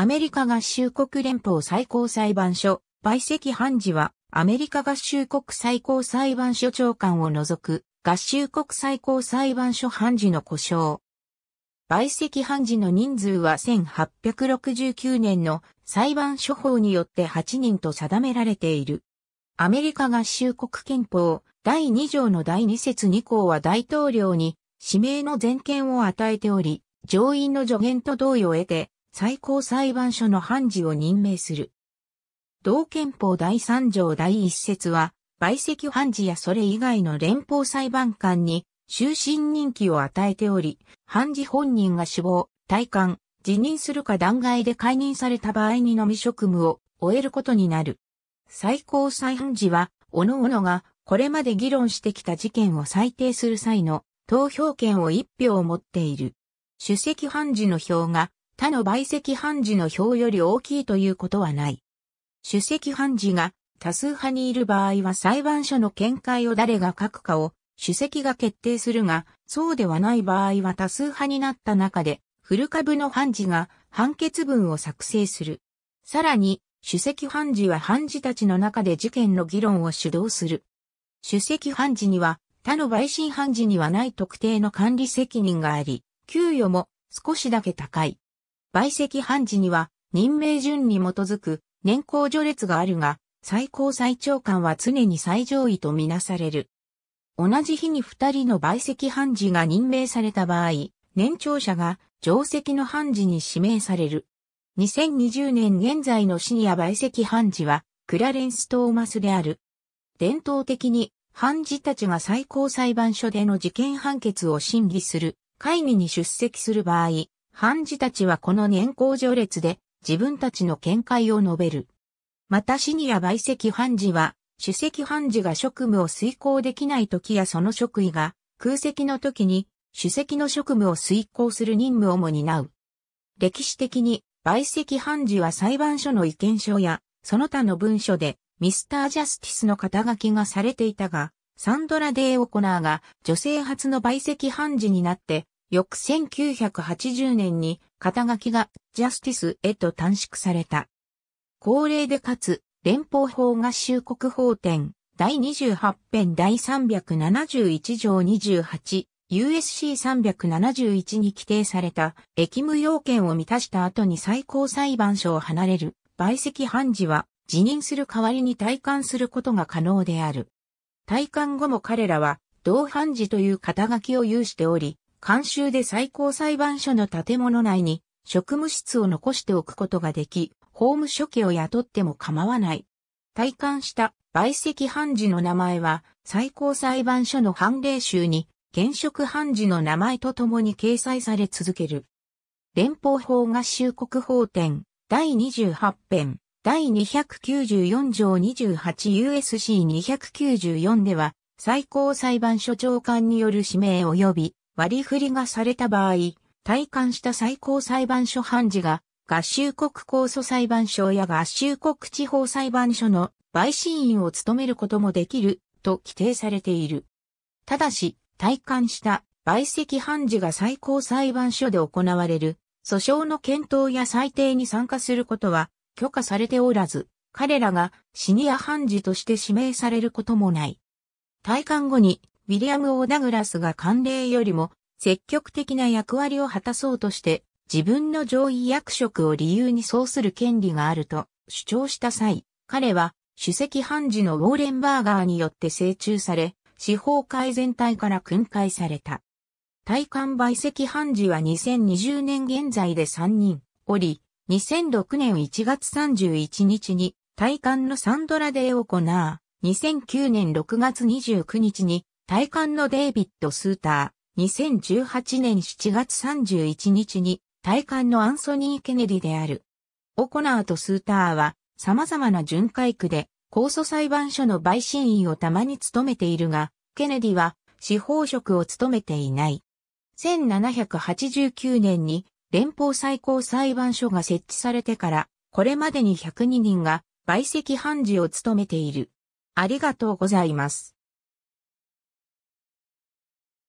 アメリカ合衆国連邦最高裁判所、陪席判事は、アメリカ合衆国最高裁判所長官を除く、合衆国最高裁判所判事の故障。陪席判事の人数は1869年の裁判所法によって8人と定められている。アメリカ合衆国憲法第2条の第2節2項は大統領に指名の全権を与えており、上院の助言と同意を得て、最高裁判所の判事を任命する。同憲法第3条第1節は、陪席判事やそれ以外の連邦裁判官に終身任期を与えており、判事本人が死亡、退官、辞任するか弾劾で解任された場合にのみ職務を終えることになる。最高裁判事は、各々がこれまで議論してきた事件を裁定する際の投票権を1票を持っている。主席判事の票が他の倍積判事の票より大きいということはない。主席判事が多数派にいる場合は裁判所の見解を誰が書くかを主席が決定するが、そうではない場合は多数派になった中で、古株の判事が判決文を作成する。さらに、主席判事は判事たちの中で事件の議論を主導する。主席判事には、他の陪審判事にはない特定の管理責任があり、給与も少しだけ高い。売席判事には任命順に基づく年功序列があるが、最高裁長官は常に最上位とみなされる。同じ日に二人の売席判事が任命された場合、年長者が上席の判事に指名される。2020年現在のシニア売席判事は、クラレンス・トーマスである。伝統的に、判事たちが最高裁判所での事件判決を審議する会議に出席する場合、判事たちはこの年功序列で自分たちの見解を述べる。またシニア売席判事は、主席判事が職務を遂行できない時やその職位が空席の時に主席の職務を遂行する任務をも担う。歴史的に、売席判事は裁判所の意見書や、その他の文書で、ミスター・ジャスティスの肩書きがされていたが、サンドラ・デー・オコナーが女性初の売席判事になって、翌1980年に肩書きがジャスティスへと短縮された。高齢でかつ連邦法合衆国法典第28編第371条 28USC371 に規定された役務要件を満たした後に最高裁判所を離れる売籍判事は辞任する代わりに退官することが可能である。退官後も彼らは同判事という肩書きを有しており、監修で最高裁判所の建物内に職務室を残しておくことができ、法務書記を雇っても構わない。退官した売籍判事の名前は最高裁判所の判例集に現職判事の名前とともに掲載され続ける。連邦法合衆国法典第28編第294条 28USC294 では最高裁判所長官による指名及び割り振りがされた場合、退官した最高裁判所判事が合衆国控訴裁判所や合衆国地方裁判所の陪審員を務めることもできると規定されている。ただし、退官した陪席判事が最高裁判所で行われる訴訟の検討や裁定に参加することは許可されておらず、彼らがシニア判事として指名されることもない。退官後にウィリアム・オーダグラスが慣例よりも積極的な役割を果たそうとして自分の上位役職を理由にそうする権利があると主張した際、彼は主席判事のウォーレンバーガーによって請中され、司法界全体から訓戒された。体幹売席判事は2020年現在で3人おり、2006年1月31日に体幹のサンドラデーを行う、2009年6月29日に体感のデイビッド・スーター、2018年7月31日に、体感のアンソニー・ケネディである。オコナーとスーターは、様々な巡回区で、控訴裁判所の陪審員をたまに務めているが、ケネディは、司法職を務めていない。1789年に、連邦最高裁判所が設置されてから、これまでに102人が、陪席判事を務めている。ありがとうございます。